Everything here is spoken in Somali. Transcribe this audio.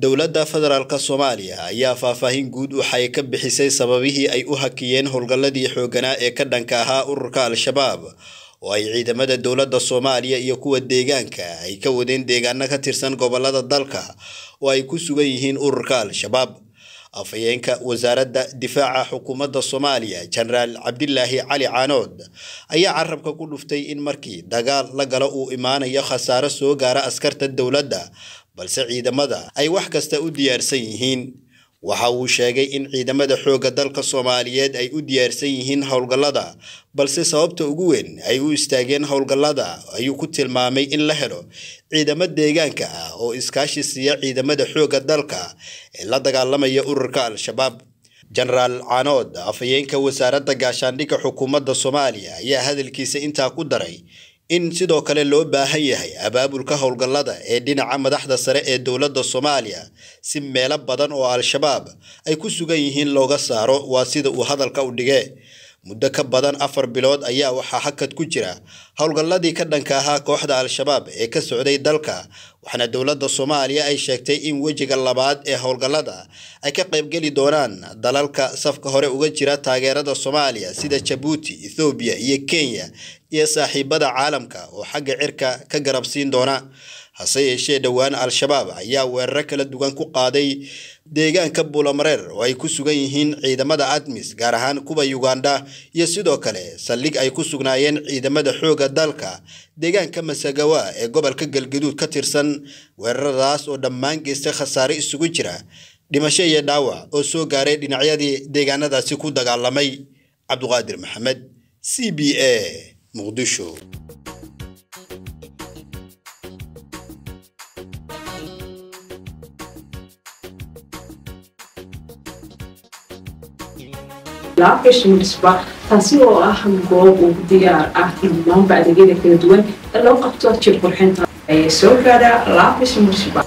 dowladda federaalka soomaaliya ayaa faahfaahin guud waxay ka bixisay sababihii ay u hakiyeen howlgalladii xoogganaa ee ka dhanka ahaa ururka al-shabaab oo ay ciidamada dowladda soomaaliya iyo kuwa deegaanka ay ka wadeen deegaano ka tirsan gobolada dalka oo ay ku sugan yihiin ururka al-shabaab afhayeenka wasaaradda difaaca xukuumadda soomaaliya jenaraal cabdilaahi cali caanood ayaa carabka ku dhuftay in markii dagaal la galo uu imaanayo khasaaro soo gaara askarta dowladda balse ciidamada ay wax kasta u diyaarsan yihiin waxa uu sheegay in ciidamada xoogga dalka soomaaliyeed ay u diyaarsan yihiin howlgallada balse sababta ugu weyn ay u istaageen howlgallada ayuu ku tilmaamay in la helo ciidamo deegaanka ah oo iskaashi siiya ciidamada xoogga dalka ee la dagaalamaya ururka al-shabaab jenaraal canood afhayeenka wasaaradda gaashaandhigga xukuumadda soomaaliya ayaa hadalkiisa intaa ku daray in sidoo kale loo baahan yahay abaabulka howlgallada ee dhinaca madaxda sare ee dowladda soomaaliya si meelo badan oo al-shabaab ay ku sugan yihiin looga saaro waa sida uu hadalka u dhige muddo ka badan afar bilood ayaa waxaa hakad ku jira howlgalladii ka dhanka ahaa kooxda al-shabaab ee ka socday dalka waxaana dowladda soomaaliya ay sheegtay in wejiga labaad ee howlgallada ay ka qaybgeli doonaan dalalka safka hore uga jira taageerada soomaaliya sida jabuuti ethoobiya iyo kenya iyo saaxiibada caalamka oo xagga cirka ka garabsiin doona hase yeeshee dhowaan al-shabaab ayaa weeraro kala duwan ku qaaday deegaanka buulamareer oo ay ku sugan yihiin ciidamada admis gaar ahaan kuwa yugandha iyo sidoo kale saldhig ay ku sugnaayeen ciidamada xoogga dalka deegaanka masagawa ee gobolka galgaduud ka tirsan weeraradaas oo dhammaan geystay khasaare isugu jira dhimasho iyo dhaawac oo soo gaaray dhinacyadii deegaanadaasi ku dagaalamay cabduqaadir maxamed c b a muqdisho application cusba taasi oo ah goob ugu diyaar ah in dhammaanba adeegyada kala duwan ee loo qabto jir qurxinta soo gaadha lapismusba